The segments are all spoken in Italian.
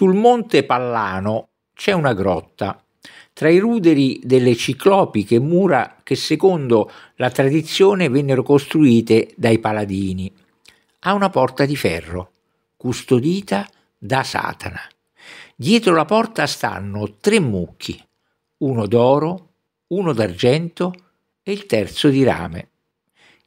Sul monte Pallano c'è una grotta tra i ruderi delle ciclopiche mura che secondo la tradizione vennero costruite dai paladini. Ha una porta di ferro, custodita da Satana. Dietro la porta stanno tre mucchi, uno d'oro, uno d'argento e il terzo di rame.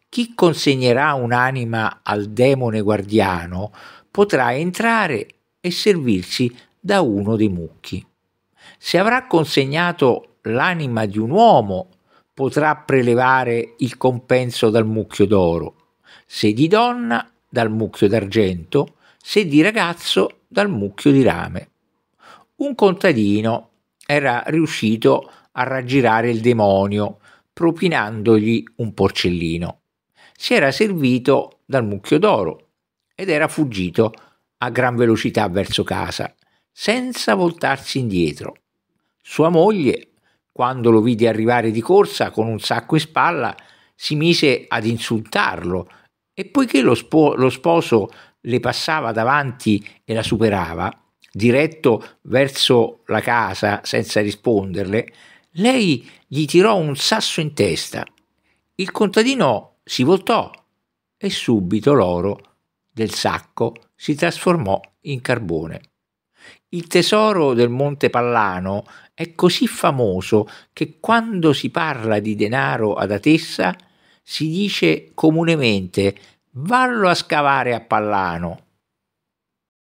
Chi consegnerà un'anima al demone guardiano potrà entrare e servirsi da uno dei mucchi. Se avrà consegnato l'anima di un uomo, potrà prelevare il compenso dal mucchio d'oro, se di donna dal mucchio d'argento, se di ragazzo dal mucchio di rame. Un contadino era riuscito a raggirare il demonio, propinandogli un porcellino. Si era servito dal mucchio d'oro ed era fuggito a gran velocità verso casa, senza voltarsi indietro. Sua moglie, quando lo vide arrivare di corsa con un sacco in spalla, si mise ad insultarlo e poiché lo, spo lo sposo le passava davanti e la superava, diretto verso la casa senza risponderle, lei gli tirò un sasso in testa. Il contadino si voltò e subito l'oro del sacco si trasformò in carbone. Il tesoro del Monte Pallano è così famoso che quando si parla di denaro ad Atessa si dice comunemente vallo a scavare a Pallano